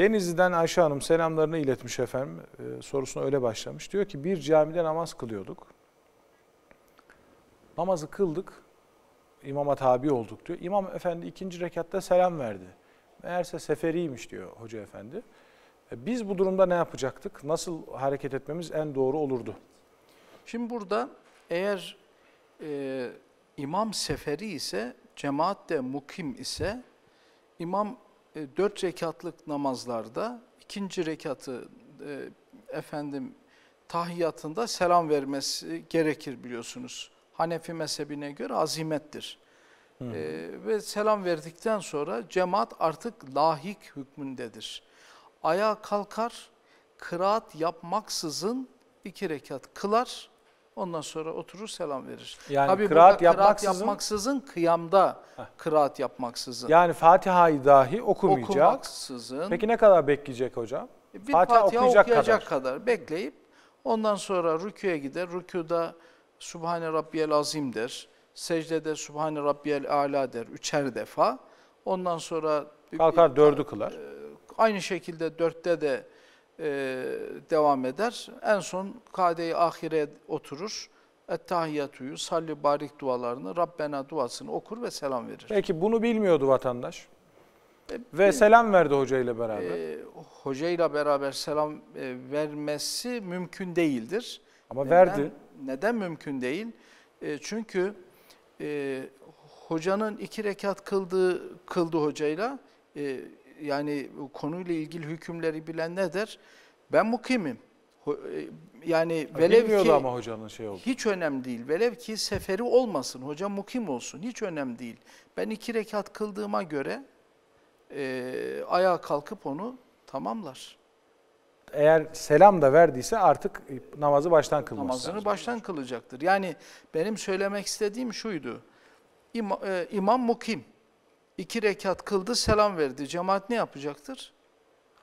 Denizli'den Ayşe Hanım selamlarını iletmiş efendim. E, sorusuna öyle başlamış. Diyor ki bir camide namaz kılıyorduk. Namazı kıldık. İmama tabi olduk diyor. İmam efendi ikinci rekatta selam verdi. Meğerse seferiymiş diyor hoca efendi. E, biz bu durumda ne yapacaktık? Nasıl hareket etmemiz en doğru olurdu? Şimdi burada eğer e, imam seferi ise, cemaat de mukim ise imam e, dört rekatlık namazlarda ikinci rekatı e, efendim tahiyatında selam vermesi gerekir biliyorsunuz. Hanefi mezhebine göre azimettir. E, ve selam verdikten sonra cemaat artık lahik hükmündedir. Ayağa kalkar, kıraat yapmaksızın iki rekat kılar Ondan sonra oturur selam verir. Yani Tabii kıraat, yapmaksızın, kıraat yapmaksızın kıyamda heh. kıraat yapmaksızın. Yani Fatiha'yı dahi okumayacak. Okumaksızın. Peki ne kadar bekleyecek hocam? E, bir Fatiha, Fatiha okuyacak, okuyacak kadar. kadar bekleyip ondan sonra rüküye gider. Rükuda Subhane Rabbiyel Azim der. Secdede Subhane Rabbiyel Ala der üçer defa. Ondan sonra... Kalkar e, dördü kılar. E, aynı şekilde dörtte de e, devam eder. En son kade-i ahire oturur. Ettahiyyatüyü, salli barik dualarını, Rabbena duasını okur ve selam verir. Peki bunu bilmiyordu vatandaş. E, ve selam verdi hocayla beraber. E, hoca beraber selam e, vermesi mümkün değildir. Ama neden, verdi. Neden mümkün değil? E, çünkü e, hocanın iki rekat kıldığı kıldı hocayla e, yani konuyla ilgili hükümleri ne der. Ben mukimim. E, yani velev Bilmiyordu ki ama hocanın şey oldu. hiç önemli değil. Velev ki seferi olmasın, hoca mukim olsun. Hiç önemli değil. Ben iki rekat kıldığıma göre e, ayağa kalkıp onu tamamlar. Eğer selam da verdiyse artık namazı baştan kılması Namazını lazım. baştan kılacaktır. Yani benim söylemek istediğim şuydu. İma, e, imam mukim iki rekat kıldı, selam verdi. Cemaat ne yapacaktır?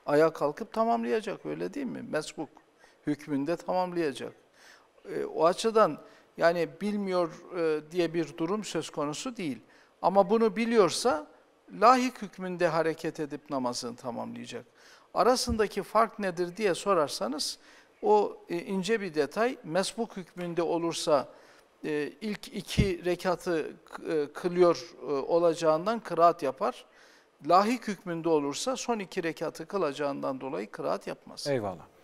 Ayağa kalkıp tamamlayacak öyle değil mi? Mesbuk hükmünde tamamlayacak. E, o açıdan yani bilmiyor e, diye bir durum söz konusu değil. Ama bunu biliyorsa lahik hükmünde hareket edip namazını tamamlayacak. Arasındaki fark nedir diye sorarsanız o e, ince bir detay mesbuk hükmünde olursa e, ilk iki rekatı e, kılıyor e, olacağından kıraat yapar. Lahik hükmünde olursa son iki rekatı kılacağından dolayı kıraat yapmaz. Eyvallah.